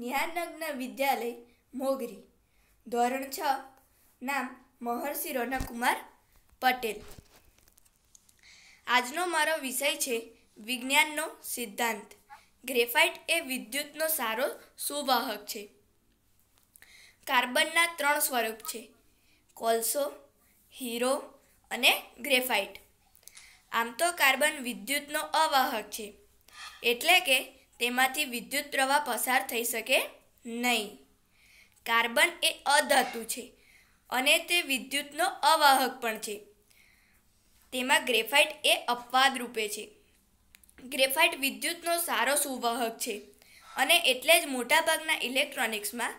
જ્ઞાનજ્ઞ વિદ્યાલય મોગરી ધોરણ છ નામ મહર્ષિ રોનકુમાર પટેલ આજનો મારો વિષય છે વિજ્ઞાનનો સિદ્ધાંત ગ્રેફાઇટ એ વિદ્યુતનો સારો સુવાહક છે કાર્બનના ત્રણ સ્વરૂપ છે કોલસો હીરો અને ગ્રેફાઇટ આમ તો કાર્બન વિદ્યુતનો અવાહક છે એટલે કે તેમાંથી વિદ્યુત પ્રવાહ પસાર થઈ શકે નહીં કાર્બન એ અધાતુ છે અને તે વિદ્યુતનો અવાહક પણ છે તેમાં ગ્રેફાઇટ એ અપવાદ રૂપે છે ગ્રેફાઇટ વિદ્યુતનો સારો સુવાહક છે અને એટલે જ મોટાભાગના ઇલેક્ટ્રોનિક્સમાં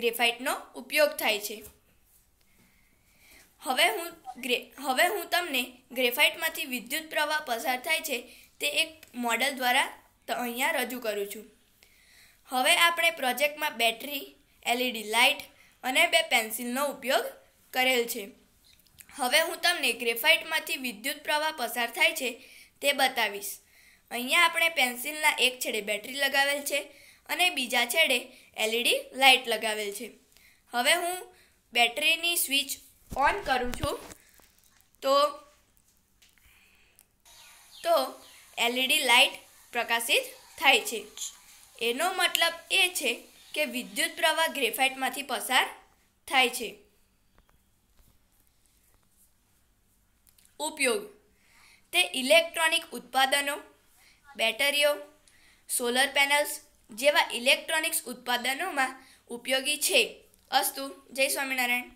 ગ્રેફાઇટનો ઉપયોગ થાય છે હવે હું ગ્રે હવે હું તમને ગ્રેફાઇટમાંથી વિદ્યુત પ્રવાહ પસાર થાય છે તે એક મોડલ દ્વારા તો અહીંયા રજૂ કરું છું હવે આપણે પ્રોજેક્ટમાં બેટરી એલઈડી લાઇટ અને બે પેન્સિલનો ઉપયોગ કરેલ છે હવે હું તમને ગ્રેફાઇટમાંથી વિદ્યુત પ્રવાહ પસાર થાય છે તે બતાવીશ અહીંયા આપણે પેન્સિલના એક છેડે બેટરી લગાવેલ છે અને બીજા છેડે એલઈડી લાઇટ લગાવેલ છે હવે હું બેટરીની સ્વિચ ઓન કરું છું તો તો એલઈડી લાઇટ પ્રકાશિત થાય છે એનો મતલબ એ છે કે વિદ્યુત પ્રવાહ ગ્રેફાઇટમાંથી પસાર થાય છે ઉપયોગ તે ઇલેક્ટ્રોનિક ઉત્પાદનો બેટરીઓ સોલર પેનલ્સ જેવા ઇલેક્ટ્રોનિક્સ ઉત્પાદનોમાં ઉપયોગી છે અસ્તુ જય સ્વામિનારાયણ